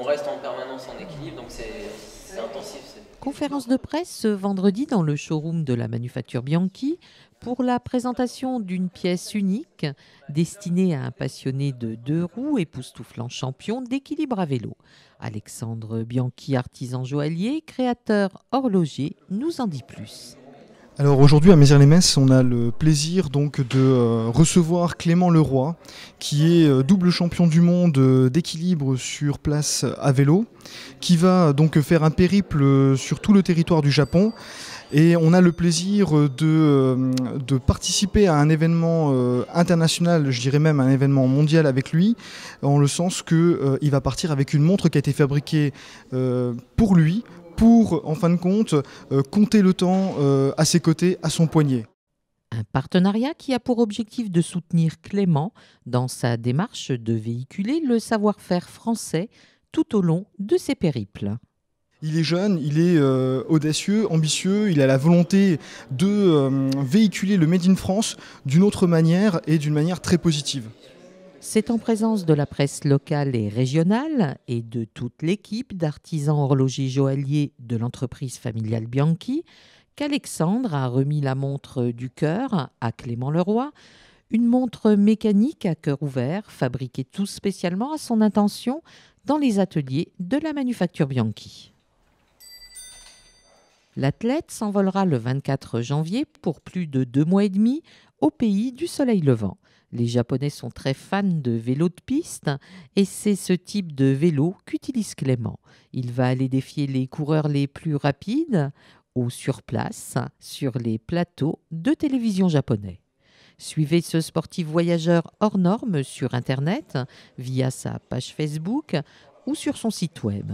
on reste en permanence en équilibre, donc c'est intensif. Conférence de presse ce vendredi dans le showroom de la manufacture Bianchi pour la présentation d'une pièce unique destinée à un passionné de deux roues époustouflant champion d'équilibre à vélo. Alexandre Bianchi, artisan joaillier, créateur horloger, nous en dit plus. Alors aujourd'hui à Mézières-les-Messes, on a le plaisir donc de euh, recevoir Clément Leroy, qui est euh, double champion du monde euh, d'équilibre sur place à vélo, qui va donc faire un périple sur tout le territoire du Japon. Et on a le plaisir de, participer à un événement international, je dirais même un événement mondial avec lui, en le sens qu'il va partir avec une montre qui a été fabriquée pour lui, pour, en fin de compte, euh, compter le temps euh, à ses côtés, à son poignet. Un partenariat qui a pour objectif de soutenir Clément dans sa démarche de véhiculer le savoir-faire français tout au long de ses périples. Il est jeune, il est euh, audacieux, ambitieux, il a la volonté de véhiculer le Made in France d'une autre manière et d'une manière très positive. C'est en présence de la presse locale et régionale et de toute l'équipe d'artisans horlogers joailliers de l'entreprise familiale Bianchi qu'Alexandre a remis la montre du cœur à Clément Leroy, une montre mécanique à cœur ouvert, fabriquée tout spécialement à son intention dans les ateliers de la manufacture Bianchi. L'athlète s'envolera le 24 janvier pour plus de deux mois et demi au pays du soleil levant. Les Japonais sont très fans de vélos de piste et c'est ce type de vélo qu'utilise Clément. Il va aller défier les coureurs les plus rapides ou sur place sur les plateaux de télévision japonais. Suivez ce sportif voyageur hors norme sur Internet via sa page Facebook ou sur son site web.